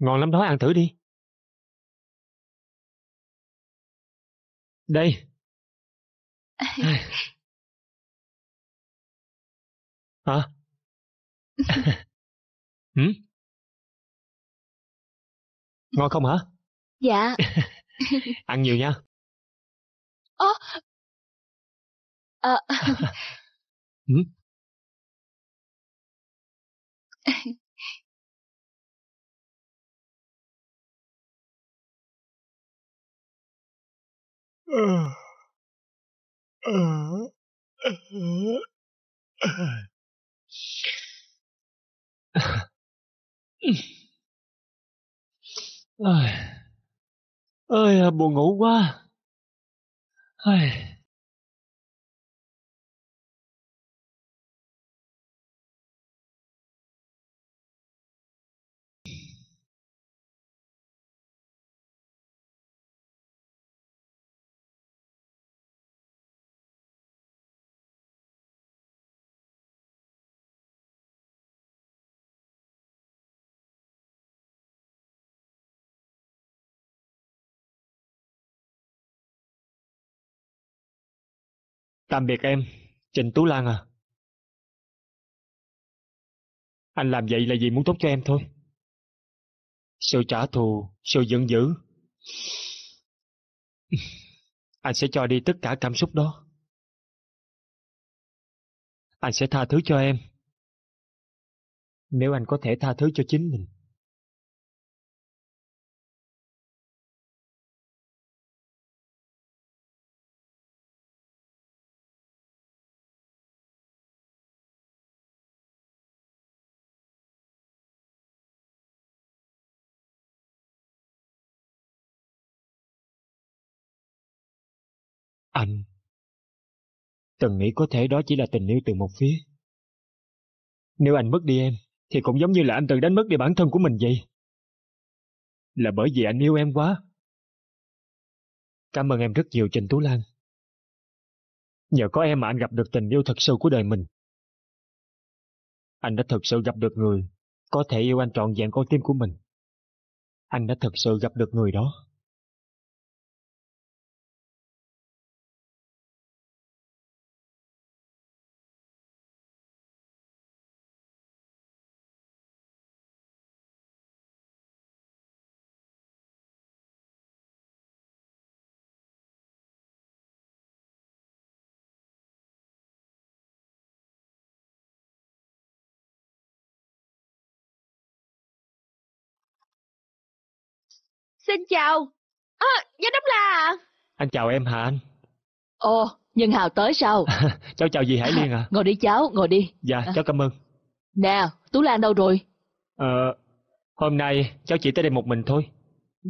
Ngon lắm đó, ăn thử đi. Đây. Hả? ừ? Ngon không hả? Dạ. ăn nhiều nha. Ơ. Ờ. ừ? ơi ơi à, buồn ngủ quá ơi Tạm biệt em, Trình Tú Lan à. Anh làm vậy là vì muốn tốt cho em thôi. Sự trả thù, sự giận dữ. Anh sẽ cho đi tất cả cảm xúc đó. Anh sẽ tha thứ cho em. Nếu anh có thể tha thứ cho chính mình. Anh... Từng nghĩ có thể đó chỉ là tình yêu từ một phía. Nếu anh mất đi em, thì cũng giống như là anh tự đánh mất đi bản thân của mình vậy. Là bởi vì anh yêu em quá. Cảm ơn em rất nhiều Trình Tú Lan. Nhờ có em mà anh gặp được tình yêu thật sự của đời mình. Anh đã thật sự gặp được người có thể yêu anh trọn vẹn con tim của mình. Anh đã thật sự gặp được người đó. Xin chào. À, giám đốc là... Anh chào em hả anh? Ồ, Nhân Hào tới sao? cháu chào dì Hải Liên à? Ngồi đi cháu, ngồi đi. Dạ, à. cháu cảm ơn. Nè, Tú Lan đâu rồi? Ờ, hôm nay cháu chỉ tới đây một mình thôi.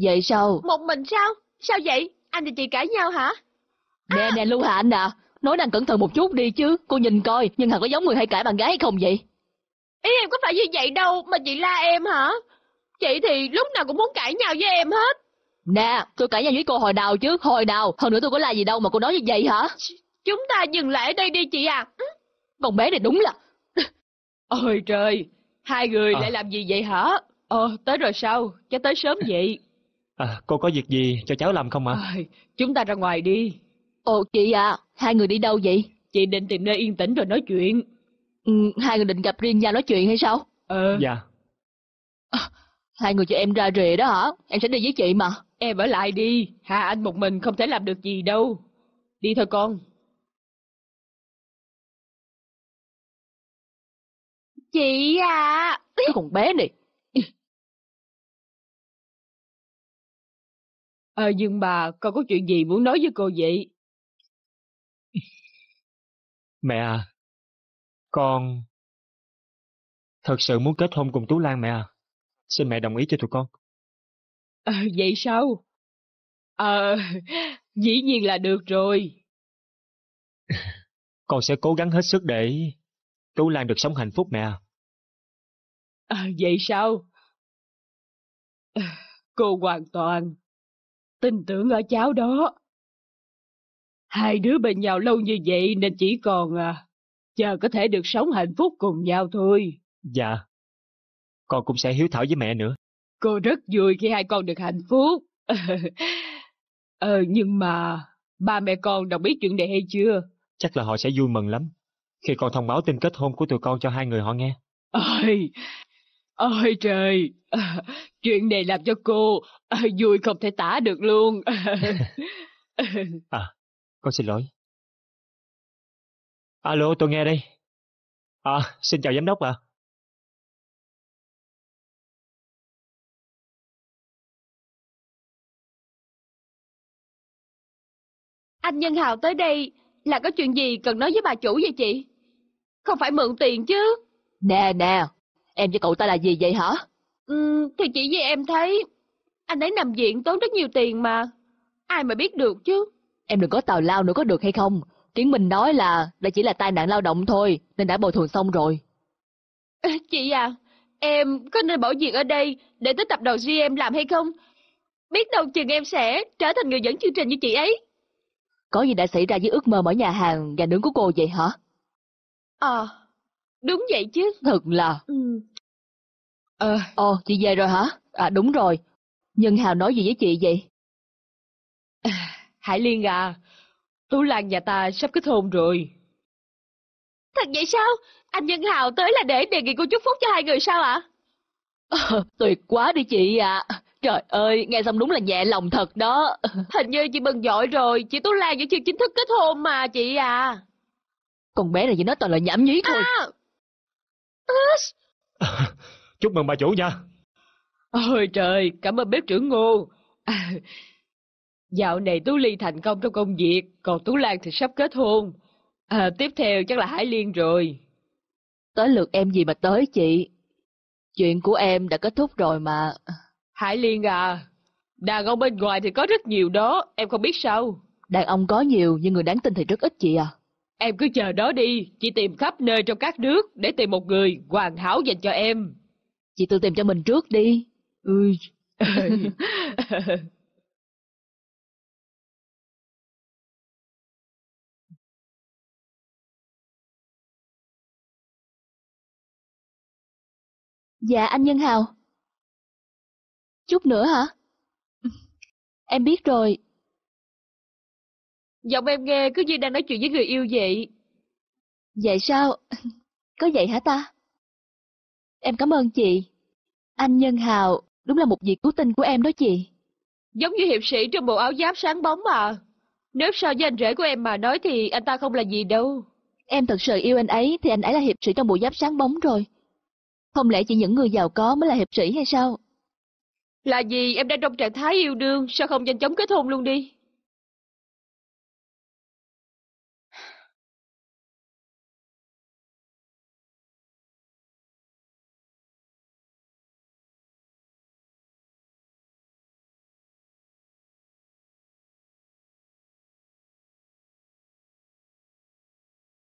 Vậy sao? Một mình sao? Sao vậy? Anh và chị cãi nhau hả? Nè, à. nè, Lưu hà anh à. Nói năng cẩn thận một chút đi chứ. Cô nhìn coi, Nhân Hào có giống người hay cãi bạn gái hay không vậy? Ý em có phải như vậy đâu mà chị la em hả? Chị thì lúc nào cũng muốn cãi nhau với em hết Nè, tôi cãi nhau với cô hồi nào chứ, hồi nào. Hơn nữa tôi có là gì đâu mà cô nói như vậy hả Chúng ta dừng lại ở đây đi chị à Con bé này đúng là Ôi trời, hai người à. lại làm gì vậy hả Ờ, tới rồi sao, cho tới sớm vậy à, Cô có việc gì cho cháu làm không ạ à? Chúng ta ra ngoài đi Ồ chị à, hai người đi đâu vậy Chị định tìm nơi yên tĩnh rồi nói chuyện ừ, Hai người định gặp riêng nhau nói chuyện hay sao Ờ Dạ à, Hai người cho em ra rìa đó hả? Em sẽ đi với chị mà. Em ở lại đi, Hà Anh một mình không thể làm được gì đâu. Đi thôi con. Chị à. Cái con bé này. Ờ, à, Dương bà, con có chuyện gì muốn nói với cô vậy? Mẹ à, con thật sự muốn kết hôn cùng Tú Lan mẹ à. Xin mẹ đồng ý cho tụi con. à, vậy sao? Ờ, à, dĩ nhiên là được rồi. Con sẽ cố gắng hết sức để Tú Lan được sống hạnh phúc mẹ. à, vậy sao? Ờ, cô hoàn toàn tin tưởng ở cháu đó. Hai đứa bên nhau lâu như vậy nên chỉ còn à, chờ có thể được sống hạnh phúc cùng nhau thôi. Dạ, con cũng sẽ hiếu thảo với mẹ nữa. Cô rất vui khi hai con được hạnh phúc. ờ, nhưng mà ba mẹ con đồng ý chuyện này hay chưa? Chắc là họ sẽ vui mừng lắm khi con thông báo tin kết hôn của tụi con cho hai người họ nghe. Ôi, ôi trời, chuyện này làm cho cô ờ, vui không thể tả được luôn. à, con xin lỗi. Alo, tôi nghe đây. À, xin chào giám đốc ạ. À. Anh Nhân Hào tới đây là có chuyện gì cần nói với bà chủ vậy chị? Không phải mượn tiền chứ. Nè nè, em với cậu ta là gì vậy hả? Ừ, thì chỉ vì em thấy anh ấy nằm viện tốn rất nhiều tiền mà. Ai mà biết được chứ. Em đừng có tào lao nữa có được hay không? Kiến mình nói là đây chỉ là tai nạn lao động thôi nên đã bồi thường xong rồi. Chị à, em có nên bỏ việc ở đây để tới tập đoàn GM làm hay không? Biết đâu chừng em sẽ trở thành người dẫn chương trình như chị ấy. Có gì đã xảy ra với ước mơ mở nhà hàng gà nướng của cô vậy hả? à, đúng vậy chứ. Thật là... Ừ. Ờ, Ồ, ờ, chị về rồi hả? À đúng rồi. Nhân Hào nói gì với chị vậy? À, Hải Liên à, Tú Lan nhà ta sắp kết hôn rồi. Thật vậy sao? Anh Nhân Hào tới là để đề nghị cô chúc phúc cho hai người sao ạ? À? Ờ, tuyệt quá đi chị ạ. À. Trời ơi, nghe xong đúng là nhẹ lòng thật đó. Hình như chị bận dội rồi, chị Tú Lan vẫn chưa chính thức kết hôn mà chị à. Con bé này chỉ nói toàn là nhảm nhí thôi. À. À. Chúc mừng bà chủ nha. Ôi trời, cảm ơn bếp trưởng Ngô. À, dạo này Tú Ly thành công trong công việc, còn Tú Lan thì sắp kết hôn. À, tiếp theo chắc là Hải Liên rồi. Tới lượt em gì mà tới chị. Chuyện của em đã kết thúc rồi mà. Hải Liên à, đàn ông bên ngoài thì có rất nhiều đó, em không biết sao. Đàn ông có nhiều nhưng người đáng tin thì rất ít chị à. Em cứ chờ đó đi, chị tìm khắp nơi trong các nước để tìm một người hoàn hảo dành cho em. Chị tự tìm cho mình trước đi. Ừ. dạ anh Nhân Hào, Chút nữa hả? em biết rồi. Giọng em nghe cứ như đang nói chuyện với người yêu vậy. Vậy sao? Có vậy hả ta? Em cảm ơn chị. Anh Nhân Hào đúng là một việc cứu tinh của em đó chị. Giống như hiệp sĩ trong bộ áo giáp sáng bóng mà. Nếu so với anh rể của em mà nói thì anh ta không là gì đâu. Em thật sự yêu anh ấy thì anh ấy là hiệp sĩ trong bộ giáp sáng bóng rồi. Không lẽ chỉ những người giàu có mới là hiệp sĩ hay sao? Là vì em đang trong trạng thái yêu đương, sao không nhanh chóng kết hôn luôn đi?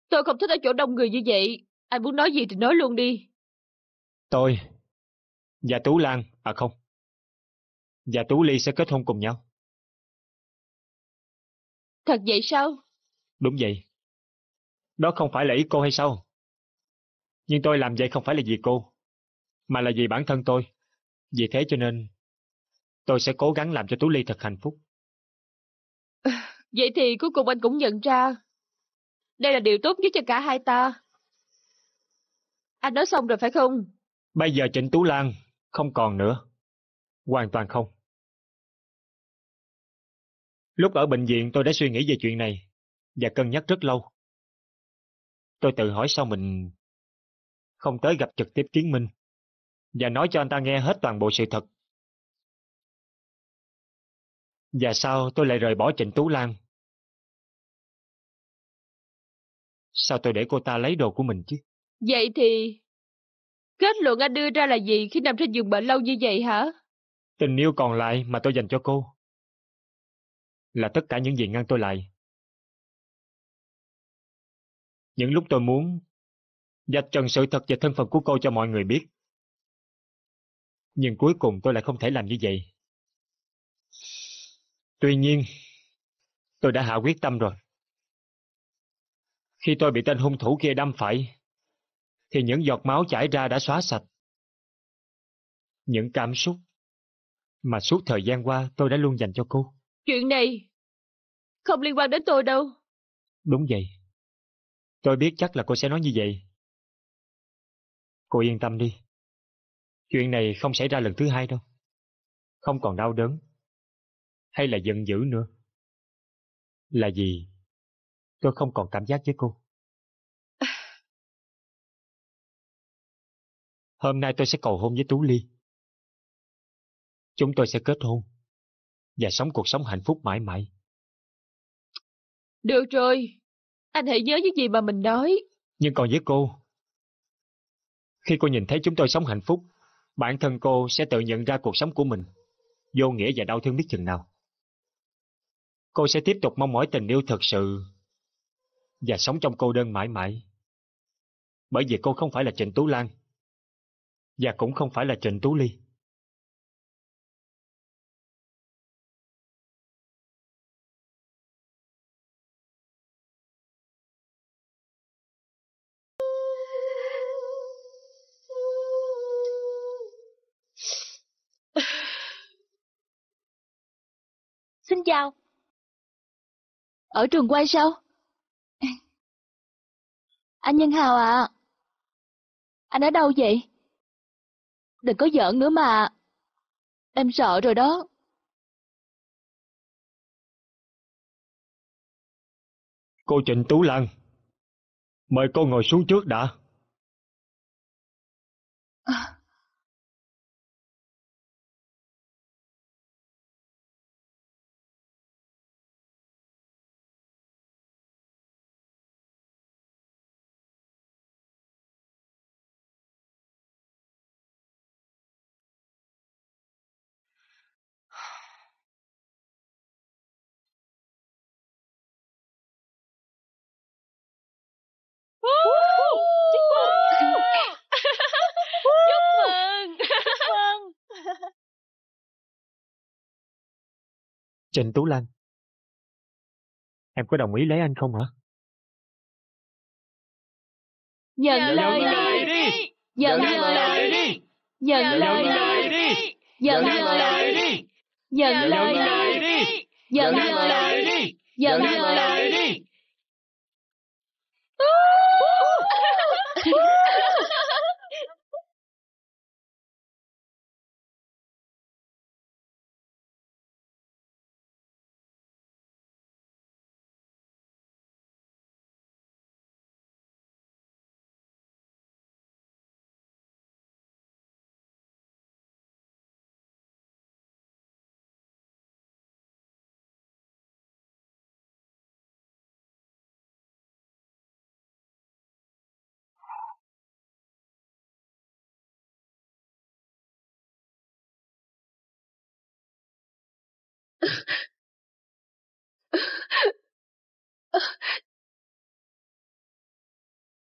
Tôi không thích ở chỗ đông người như vậy. Anh muốn nói gì thì nói luôn đi. Tôi và Tú Lan, à không, và Tú Ly sẽ kết hôn cùng nhau. Thật vậy sao? Đúng vậy. Đó không phải là ý cô hay sao? Nhưng tôi làm vậy không phải là vì cô, mà là vì bản thân tôi. Vì thế cho nên, tôi sẽ cố gắng làm cho Tú Ly thật hạnh phúc. Vậy thì cuối cùng anh cũng nhận ra, đây là điều tốt nhất cho cả hai ta. Anh nói xong rồi phải không? Bây giờ Trịnh Tú Lan không còn nữa. Hoàn toàn không. Lúc ở bệnh viện tôi đã suy nghĩ về chuyện này và cân nhắc rất lâu. Tôi tự hỏi sao mình không tới gặp trực tiếp Kiến Minh và nói cho anh ta nghe hết toàn bộ sự thật. Và sao tôi lại rời bỏ Trịnh Tú Lan? Sao tôi để cô ta lấy đồ của mình chứ? Vậy thì... Kết luận anh đưa ra là gì khi nằm trên giường bệnh lâu như vậy hả? Tình yêu còn lại mà tôi dành cho cô là tất cả những gì ngăn tôi lại. Những lúc tôi muốn, dạch trần sự thật về thân phận của cô cho mọi người biết. Nhưng cuối cùng tôi lại không thể làm như vậy. Tuy nhiên, tôi đã hạ quyết tâm rồi. Khi tôi bị tên hung thủ kia đâm phải, thì những giọt máu chảy ra đã xóa sạch. Những cảm xúc mà suốt thời gian qua tôi đã luôn dành cho cô. Chuyện này không liên quan đến tôi đâu. Đúng vậy. Tôi biết chắc là cô sẽ nói như vậy. Cô yên tâm đi. Chuyện này không xảy ra lần thứ hai đâu. Không còn đau đớn. Hay là giận dữ nữa. Là gì? Tôi không còn cảm giác với cô. Hôm nay tôi sẽ cầu hôn với Tú Ly. Chúng tôi sẽ kết hôn và sống cuộc sống hạnh phúc mãi mãi. Được rồi, anh hãy nhớ những gì mà mình nói. Nhưng còn với cô, khi cô nhìn thấy chúng tôi sống hạnh phúc, bản thân cô sẽ tự nhận ra cuộc sống của mình, vô nghĩa và đau thương biết chừng nào. Cô sẽ tiếp tục mong mỏi tình yêu thật sự và sống trong cô đơn mãi mãi. Bởi vì cô không phải là Trịnh Tú Lan và cũng không phải là Trịnh Tú Ly. chào. Ở trường quay sao? Anh Nhân Hào à, anh ở đâu vậy? Đừng có giỡn nữa mà, em sợ rồi đó. Cô Trịnh Tú Lan, mời cô ngồi xuống trước đã. À. Trình Tú Lan. Em có đồng ý lấy anh không hả? Nhận, lời, đi. đi! Nhận lời đi! Nhận lời đi! Nhận lời đi! Nhận lời đi! Nhận lời đi! Nhận lời đi! Nhận lời đi!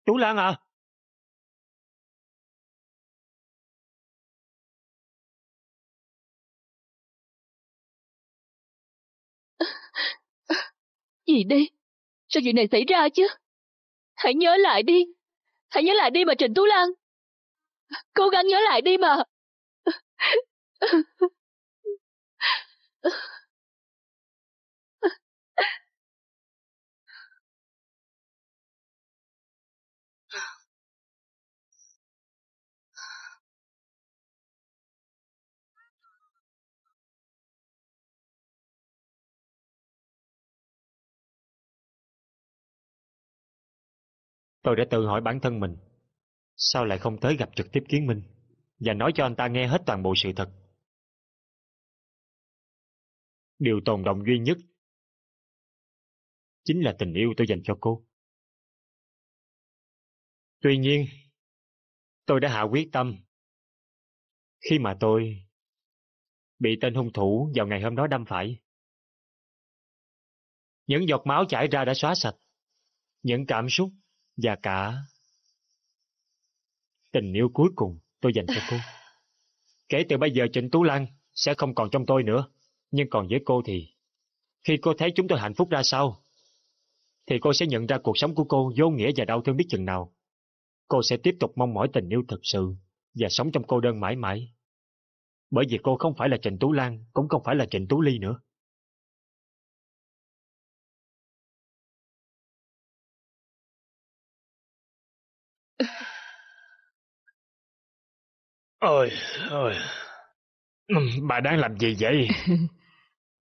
Chú Lan à! Gì đây? Sao chuyện này xảy ra chứ? Hãy nhớ lại đi. Hãy nhớ lại đi mà Trịnh Tú Lan. Cố gắng nhớ lại đi mà. Tôi đã tự hỏi bản thân mình, sao lại không tới gặp trực tiếp Kiến Minh và nói cho anh ta nghe hết toàn bộ sự thật. Điều tồn động duy nhất chính là tình yêu tôi dành cho cô. Tuy nhiên, tôi đã hạ quyết tâm. Khi mà tôi bị tên hung thủ vào ngày hôm đó đâm phải, những giọt máu chảy ra đã xóa sạch những cảm xúc và cả tình yêu cuối cùng tôi dành cho cô. Kể từ bây giờ Trịnh Tú Lan sẽ không còn trong tôi nữa, nhưng còn với cô thì khi cô thấy chúng tôi hạnh phúc ra sao, thì cô sẽ nhận ra cuộc sống của cô vô nghĩa và đau thương biết chừng nào. Cô sẽ tiếp tục mong mỏi tình yêu thật sự và sống trong cô đơn mãi mãi. Bởi vì cô không phải là Trịnh Tú Lan, cũng không phải là Trịnh Tú Ly nữa. Ôi, ôi. Bà đang làm gì vậy?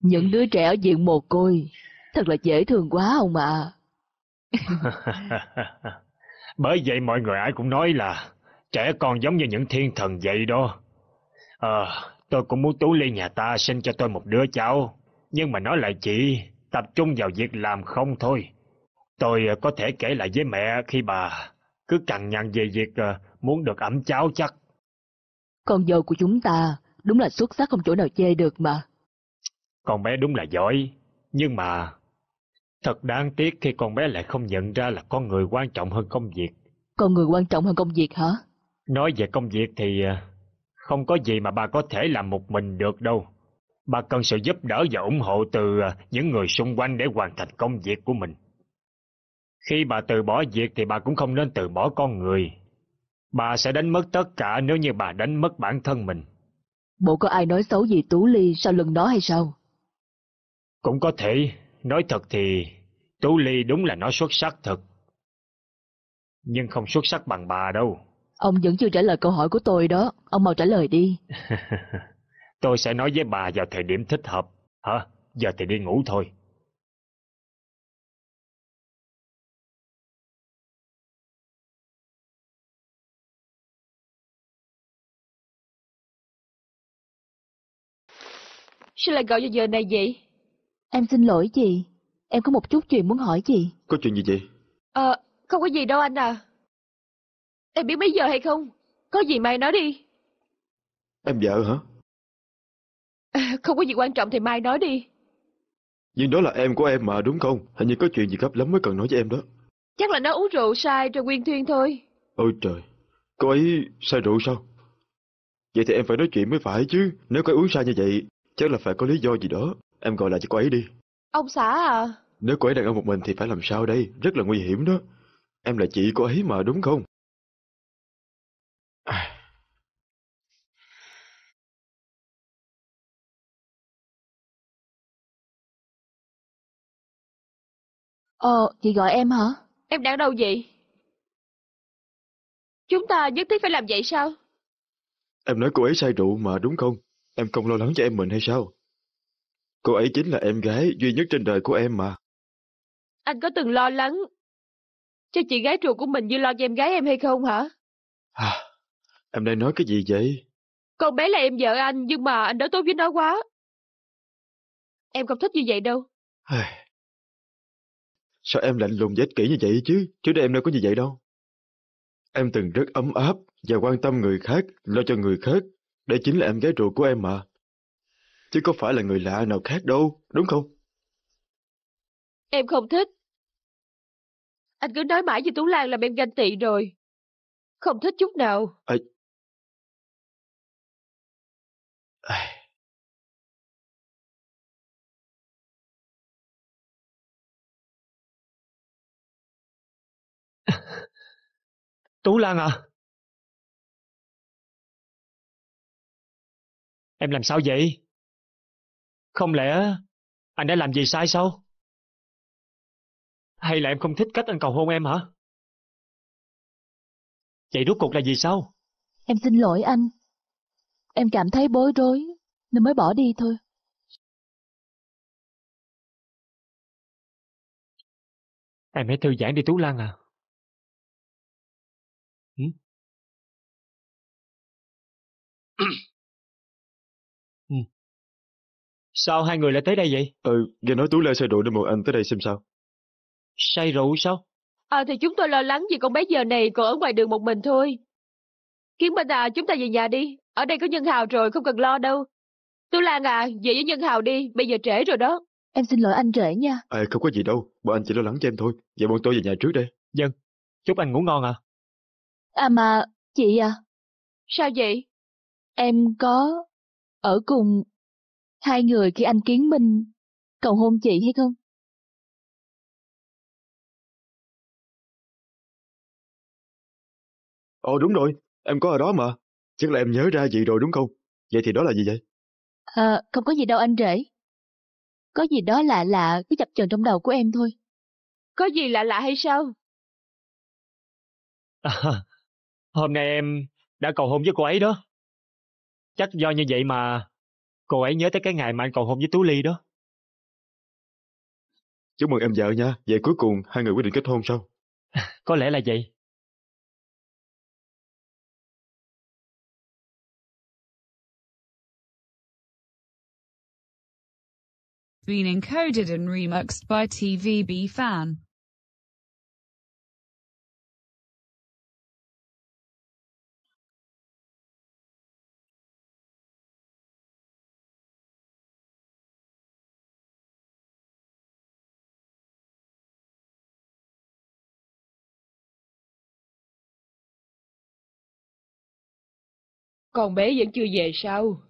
Những đứa trẻ ở viện mồ côi, thật là dễ thương quá ông ạ. Bởi vậy mọi người ai cũng nói là trẻ con giống như những thiên thần vậy đó. à, tôi cũng muốn Tú Ly nhà ta sinh cho tôi một đứa cháu, nhưng mà nói lại chị tập trung vào việc làm không thôi. Tôi ờ, có thể kể lại với mẹ khi bà cứ cằn nhằn về việc ờ, muốn được ẩm cháo chắc con dâu của chúng ta đúng là xuất sắc không chỗ nào chê được mà. Con bé đúng là giỏi, nhưng mà... Thật đáng tiếc khi con bé lại không nhận ra là con người quan trọng hơn công việc. Con người quan trọng hơn công việc hả? Nói về công việc thì à, không có gì mà bà có thể làm một mình được đâu. Bà cần sự giúp đỡ và ủng hộ từ à, những người xung quanh để hoàn thành công việc của mình. Khi bà từ bỏ việc thì bà cũng không nên từ bỏ con người. Bà sẽ đánh mất tất cả nếu như bà đánh mất bản thân mình. Bộ có ai nói xấu gì Tú Ly sau lưng nó hay sao? Cũng có thể, nói thật thì Tú Ly đúng là nó xuất sắc thật. Nhưng không xuất sắc bằng bà đâu. Ông vẫn chưa trả lời câu hỏi của tôi đó, ông mau trả lời đi. tôi sẽ nói với bà vào thời điểm thích hợp. Hả? Giờ thì đi ngủ thôi. Sao lại gọi vào giờ này vậy? Em xin lỗi chị. Em có một chút chuyện muốn hỏi chị. Có chuyện gì vậy? Ờ, à, không có gì đâu anh à. Em biết mấy giờ hay không? Có gì mai nói đi. Em vợ hả? À, không có gì quan trọng thì mai nói đi. Nhưng đó là em của em mà đúng không? Hình như có chuyện gì gấp lắm mới cần nói cho em đó. Chắc là nó uống rượu sai rồi nguyên thuyên thôi. Ôi trời, cô ấy sai rượu sao? Vậy thì em phải nói chuyện mới phải chứ, nếu cô ấy uống sai như vậy Chắc là phải có lý do gì đó. Em gọi lại cho cô ấy đi. Ông xã à? Nếu cô ấy đang ở một mình thì phải làm sao đây? Rất là nguy hiểm đó. Em là chị cô ấy mà đúng không? À. Ờ, chị gọi em hả? Em đang đâu vậy? Chúng ta nhất thiết phải làm vậy sao? Em nói cô ấy say rượu mà đúng không? Em không lo lắng cho em mình hay sao? Cô ấy chính là em gái duy nhất trên đời của em mà. Anh có từng lo lắng cho chị gái ruột của mình như lo cho em gái em hay không hả? À, em đang nói cái gì vậy? Con bé là em vợ anh nhưng mà anh đối tốt với nó quá. Em không thích như vậy đâu. Sao em lạnh lùng dễ kỹ như vậy chứ? Trước đây em đâu có như vậy đâu. Em từng rất ấm áp và quan tâm người khác, lo cho người khác. Đây chính là em gái ruột của em mà. Chứ có phải là người lạ nào khác đâu, đúng không? Em không thích. Anh cứ nói mãi với Tú Lan làm em ganh tị rồi. Không thích chút nào. À... À... Tú Lan à? Em làm sao vậy? Không lẽ anh đã làm gì sai sao? Hay là em không thích cách anh cầu hôn em hả? Vậy rốt cuộc là gì sao? Em xin lỗi anh. Em cảm thấy bối rối nên mới bỏ đi thôi. Em hãy thư giãn đi Tú Lan à. Ừ? Sao hai người lại tới đây vậy? Ừ, nghe nói Tú Lê say rượu nên một anh tới đây xem sao. Say rượu sao? À thì chúng tôi lo lắng vì con bé giờ này còn ở ngoài đường một mình thôi. Kiến Minh à, chúng ta về nhà đi. Ở đây có Nhân Hào rồi, không cần lo đâu. Tú Lan à, về với Nhân Hào đi, bây giờ trễ rồi đó. Em xin lỗi anh trễ nha. À, không có gì đâu, bọn anh chỉ lo lắng cho em thôi. Vậy bọn tôi về nhà trước đây. Dân, chúc anh ngủ ngon à. À mà, chị à. Sao vậy? Em có ở cùng Hai người khi anh Kiến Minh cầu hôn chị hay không? Ồ đúng rồi, em có ở đó mà. Chắc là em nhớ ra gì rồi đúng không? Vậy thì đó là gì vậy? À, không có gì đâu anh rể. Có gì đó lạ lạ cứ chập chờn trong đầu của em thôi. Có gì lạ lạ hay sao? À, hôm nay em đã cầu hôn với cô ấy đó. Chắc do như vậy mà Cô ấy nhớ tới cái ngày mà anh cầu hôn với Tú Ly đó. Chúc mừng em vợ nha. Vậy cuối cùng hai người quyết định kết hôn sao? Có lẽ là vậy. Been encoded and remixed by TVB fan. Con bé vẫn chưa về sao?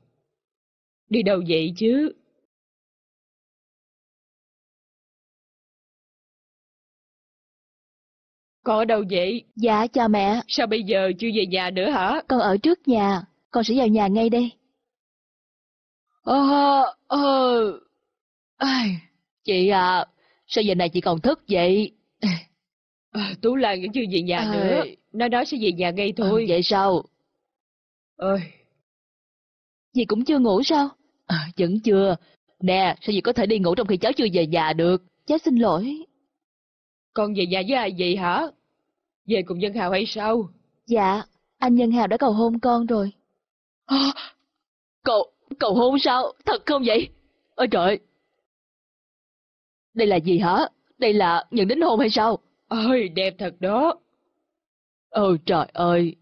Đi đâu vậy chứ? Con ở đâu vậy? Dạ, chào mẹ. Sao bây giờ chưa về nhà nữa hả? Con ở trước nhà, con sẽ vào nhà ngay đây. Ờ, ờ... Ai, chị à, sao giờ này chị còn thức vậy? Ờ, Tú Lan vẫn chưa về nhà à... nữa, nó nói sẽ về nhà ngay thôi. À, vậy sao? ơi dì cũng chưa ngủ sao à, vẫn chưa nè sao dì có thể đi ngủ trong khi cháu chưa về nhà được cháu xin lỗi con về nhà với ai vậy hả về cùng nhân hào hay sao dạ anh nhân hào đã cầu hôn con rồi à, cầu cầu hôn sao thật không vậy ôi trời đây là gì hả đây là nhận đính hôn hay sao ôi đẹp thật đó ôi trời ơi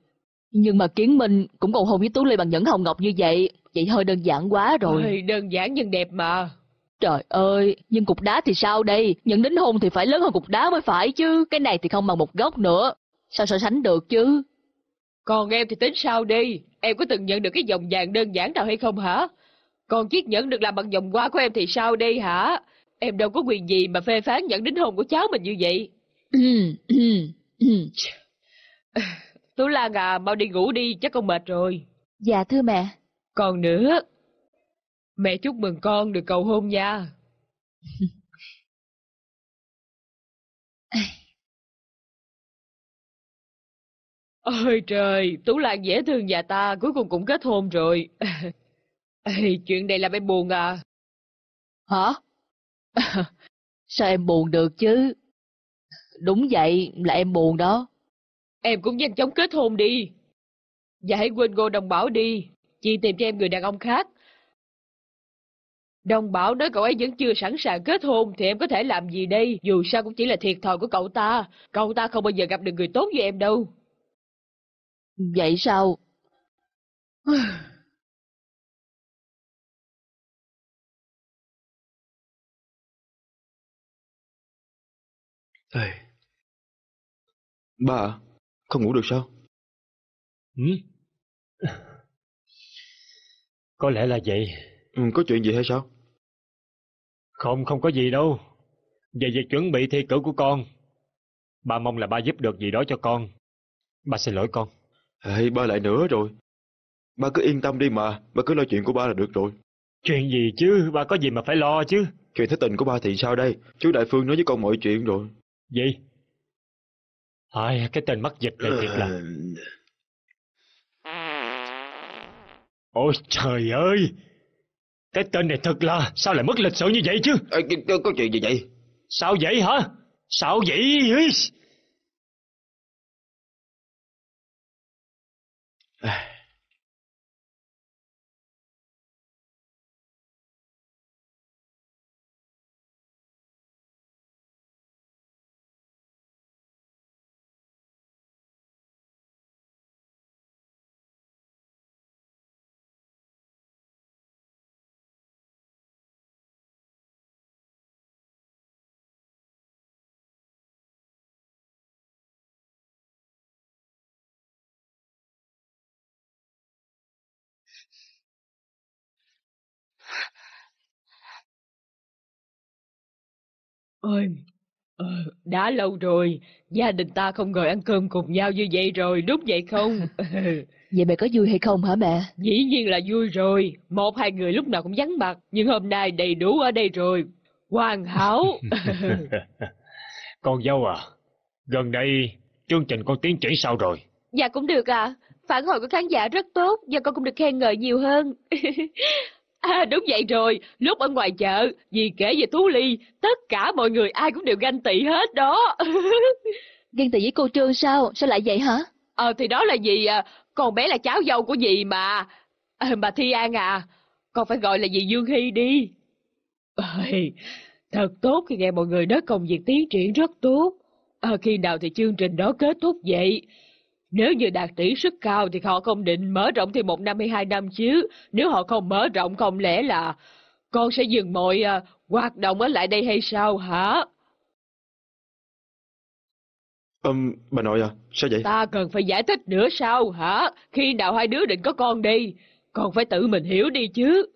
nhưng mà Kiến Minh cũng cầu hôn với Tú Ly bằng nhẫn hồng ngọc như vậy, vậy hơi đơn giản quá rồi. Ôi, đơn giản nhưng đẹp mà. Trời ơi, nhưng cục đá thì sao đây? Những đính hôn thì phải lớn hơn cục đá mới phải chứ, cái này thì không bằng một góc nữa. Sao so sánh được chứ? Còn em thì tính sao đi? Em có từng nhận được cái vòng vàng đơn giản nào hay không hả? Còn chiếc nhẫn được làm bằng vòng hoa của em thì sao đây hả? Em đâu có quyền gì mà phê phán nhận đính hôn của cháu mình như vậy. Tú Lan à, mau đi ngủ đi, chắc con mệt rồi. Dạ thưa mẹ. Còn nữa, mẹ chúc mừng con được cầu hôn nha. Ôi trời, Tú Lan dễ thương nhà ta cuối cùng cũng kết hôn rồi. Ê, chuyện này làm em buồn à? Hả? Sao em buồn được chứ? Đúng vậy, là em buồn đó. Em cũng nhanh chóng kết hôn đi. Và hãy quên Ngô Đồng Bảo đi, chị tìm cho em người đàn ông khác. Đồng Bảo nói cậu ấy vẫn chưa sẵn sàng kết hôn thì em có thể làm gì đây, dù sao cũng chỉ là thiệt thòi của cậu ta. Cậu ta không bao giờ gặp được người tốt như em đâu. Vậy sao? Ê. Bà, không ngủ được sao? Ừ. Có lẽ là vậy. Ừ, có chuyện gì hay sao? Không, không có gì đâu. Về việc chuẩn bị thi cử của con. Ba mong là ba giúp được gì đó cho con. Ba xin lỗi con. Hey, ba lại nữa rồi. Ba cứ yên tâm đi mà, ba cứ lo chuyện của ba là được rồi. Chuyện gì chứ, ba có gì mà phải lo chứ. Chuyện thế tình của ba thì sao đây? Chú Đại Phương nói với con mọi chuyện rồi. Gì? Ai, cái tên mắc dịch này thiệt là... Ờ. Ôi trời ơi! Cái tên này thật là... Sao lại mất lịch sự như vậy chứ? À, có, có chuyện gì vậy? Sao vậy hả? Sao vậy? Ý. ơi ờ, đã lâu rồi gia đình ta không ngồi ăn cơm cùng nhau như vậy rồi đúng vậy không ừ. vậy mẹ có vui hay không hả mẹ dĩ nhiên là vui rồi một hai người lúc nào cũng vắng mặt nhưng hôm nay đầy đủ ở đây rồi hoàn hảo con dâu à gần đây chương trình con tiến triển sao rồi dạ cũng được à. phản hồi của khán giả rất tốt và con cũng được khen ngợi nhiều hơn À đúng vậy rồi, lúc ở ngoài chợ, dì kể về thú Ly, tất cả mọi người ai cũng đều ganh tị hết đó. ganh tị với cô Trương sao? Sao lại vậy hả? Ờ thì đó là gì à, con bé là cháu dâu của dì mà. À, mà Thi An à, con phải gọi là dì Dương Hy đi. Ơi, thật tốt khi nghe mọi người nói công việc tiến triển rất tốt. À, khi nào thì chương trình đó kết thúc vậy? Nếu như đạt tỷ suất cao thì họ không định mở rộng thêm một năm hay hai năm chứ. Nếu họ không mở rộng không lẽ là con sẽ dừng mọi à, hoạt động ở lại đây hay sao hả? Um, bà nội à, sao vậy? Ta cần phải giải thích nữa sao hả? Khi nào hai đứa định có con đi? Con phải tự mình hiểu đi chứ.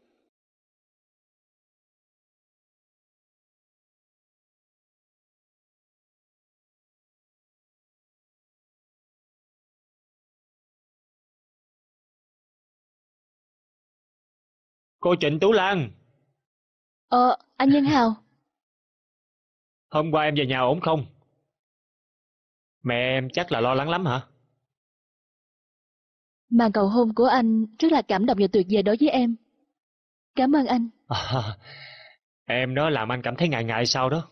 Cô Trịnh Tú Lan Ờ anh Nhân Hào Hôm qua em về nhà ổn không? Mẹ em chắc là lo lắng lắm hả? Màn cầu hôn của anh rất là cảm động và tuyệt vời đối với em. Cảm ơn anh. À, em nói làm anh cảm thấy ngại ngại sao đó.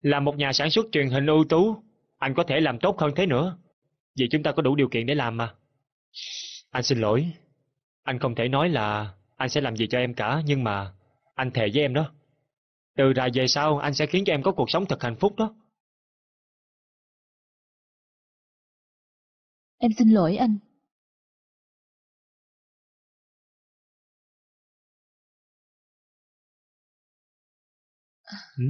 Là một nhà sản xuất truyền hình ưu tú, anh có thể làm tốt hơn thế nữa. Vì chúng ta có đủ điều kiện để làm mà. Anh xin lỗi. Anh không thể nói là anh sẽ làm gì cho em cả, nhưng mà anh thề với em đó. Từ rày về sau, anh sẽ khiến cho em có cuộc sống thật hạnh phúc đó. Em xin lỗi anh. Ừ?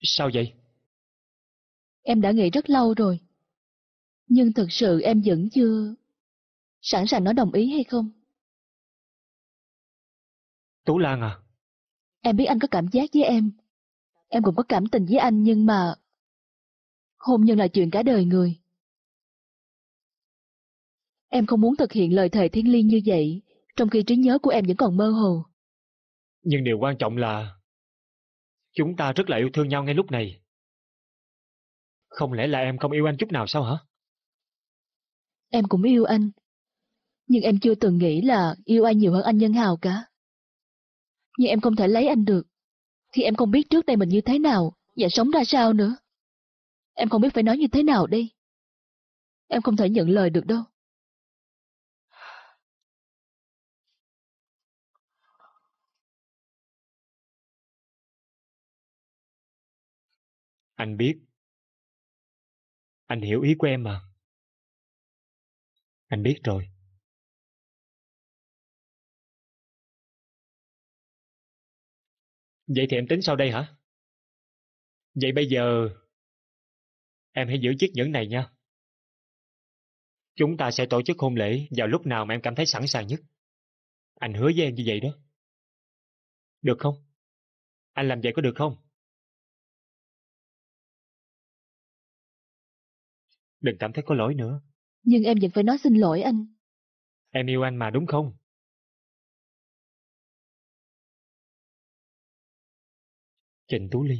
Sao vậy? Em đã nghĩ rất lâu rồi. Nhưng thực sự em vẫn chưa sẵn sàng nói đồng ý hay không? tủ Lan à? Em biết anh có cảm giác với em. Em cũng có cảm tình với anh nhưng mà... Hôn nhân là chuyện cả đời người. Em không muốn thực hiện lời thề thiên liêng như vậy, trong khi trí nhớ của em vẫn còn mơ hồ. Nhưng điều quan trọng là... Chúng ta rất là yêu thương nhau ngay lúc này. Không lẽ là em không yêu anh chút nào sao hả? Em cũng yêu anh. Nhưng em chưa từng nghĩ là yêu ai nhiều hơn anh Nhân Hào cả nhưng em không thể lấy anh được. Thì em không biết trước đây mình như thế nào, và sống ra sao nữa. Em không biết phải nói như thế nào đây. Em không thể nhận lời được đâu. Anh biết. Anh hiểu ý của em mà. Anh biết rồi. Vậy thì em tính sau đây hả? Vậy bây giờ... Em hãy giữ chiếc nhẫn này nha. Chúng ta sẽ tổ chức hôn lễ vào lúc nào mà em cảm thấy sẵn sàng nhất. Anh hứa với em như vậy đó. Được không? Anh làm vậy có được không? Đừng cảm thấy có lỗi nữa. Nhưng em vẫn phải nói xin lỗi anh. Em yêu anh mà đúng không? Trình Tú Ly,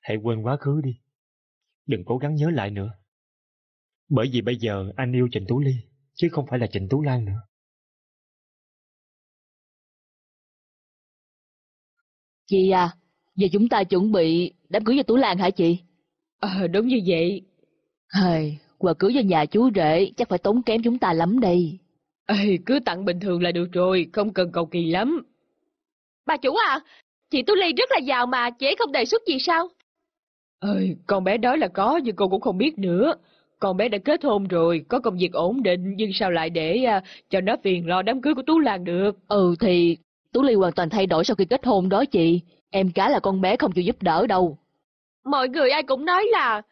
hãy quên quá khứ đi. Đừng cố gắng nhớ lại nữa. Bởi vì bây giờ anh yêu Trình Tú Ly, chứ không phải là Trình Tú Lan nữa. Chị à, giờ chúng ta chuẩn bị đám cưới cho Tú Lan hả chị? Ờ, đúng như vậy. Hời, quà cưới cho nhà chú rể chắc phải tốn kém chúng ta lắm đây. Ê, cứ tặng bình thường là được rồi, không cần cầu kỳ lắm. Bà chủ à, Chị Tú Ly rất là giàu mà, chị ấy không đề xuất gì sao? Ơi, con bé đó là có nhưng cô cũng không biết nữa. Con bé đã kết hôn rồi, có công việc ổn định nhưng sao lại để uh, cho nó phiền lo đám cưới của Tú Lan được. Ừ thì Tú Ly hoàn toàn thay đổi sau khi kết hôn đó chị. Em cá là con bé không chịu giúp đỡ đâu. Mọi người ai cũng nói là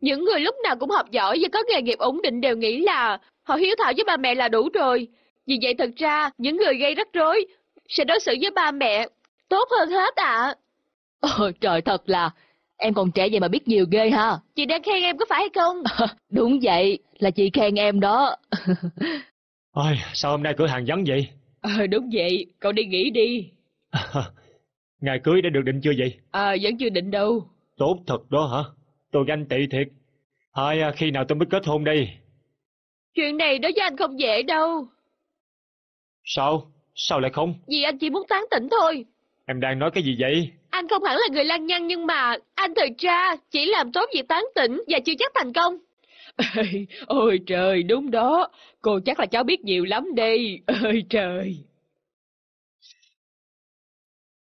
những người lúc nào cũng học giỏi và có nghề nghiệp ổn định đều nghĩ là họ hiếu thảo với ba mẹ là đủ rồi. Vì vậy thật ra, những người gây rắc rối sẽ đối xử với ba mẹ tốt hơn hết ạ. À. Ôi trời thật là, em còn trẻ vậy mà biết nhiều ghê ha. Chị đang khen em có phải hay không? À, đúng vậy, là chị khen em đó. Ôi, sao hôm nay cửa hàng vắng vậy? à, đúng vậy, cậu đi nghỉ đi. À, ngày cưới đã được định chưa vậy? À, vẫn chưa định đâu. Tốt thật đó hả? Tôi ganh tị thiệt. Hai, à, khi nào tôi mới kết hôn đây? Chuyện này đối với anh không dễ đâu. Sao? Sao lại không? Vì anh chỉ muốn tán tỉnh thôi. Em đang nói cái gì vậy? Anh không hẳn là người lăng nhăng nhưng mà anh thật ra chỉ làm tốt việc tán tỉnh và chưa chắc thành công. Ôi trời, đúng đó. Cô chắc là cháu biết nhiều lắm đi. Ôi trời.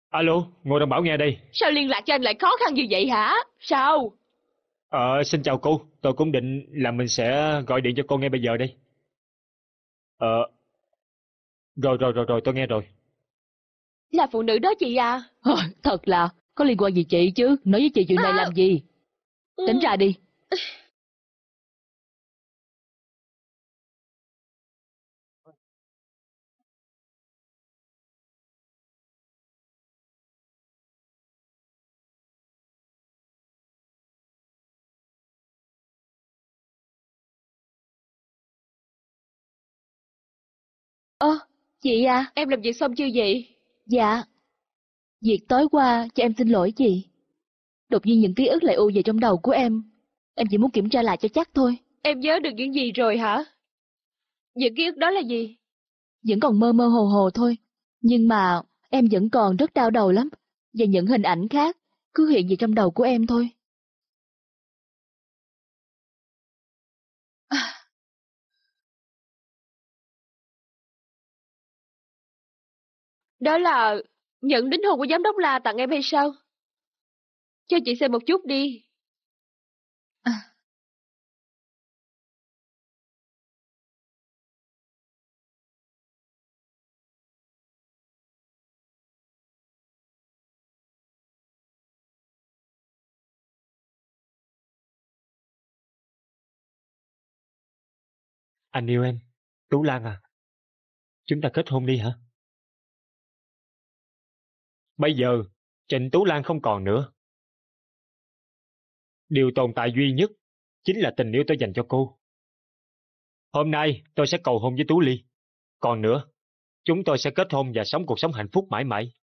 Alo, Ngô Đồng Bảo nghe đây. Sao liên lạc cho anh lại khó khăn như vậy hả? Sao? Ờ, xin chào cô. Tôi cũng định là mình sẽ gọi điện cho cô ngay bây giờ đây. Ờ, rồi rồi rồi rồi, tôi nghe rồi. Là phụ nữ đó chị à? Ờ, thật là, có liên quan gì chị chứ, nói với chị chuyện này à. làm gì? Ừ. Tính ra đi. Ơ, chị à, em làm việc xong chưa vậy? Dạ. Việc tối qua cho em xin lỗi chị. Đột nhiên những ký ức lại u về trong đầu của em. Em chỉ muốn kiểm tra lại cho chắc thôi. Em nhớ được những gì rồi hả? Những ký ức đó là gì? Vẫn còn mơ mơ hồ hồ thôi. Nhưng mà em vẫn còn rất đau đầu lắm. Và những hình ảnh khác cứ hiện về trong đầu của em thôi. Đó là nhận đính hôn của giám đốc La tặng em hay sao? Cho chị xem một chút đi. À. Anh yêu em, Tú Lan à. Chúng ta kết hôn đi hả? Bây giờ, Trịnh Tú Lan không còn nữa. Điều tồn tại duy nhất chính là tình yêu tôi dành cho cô. Hôm nay tôi sẽ cầu hôn với Tú Ly. Còn nữa, chúng tôi sẽ kết hôn và sống cuộc sống hạnh phúc mãi mãi.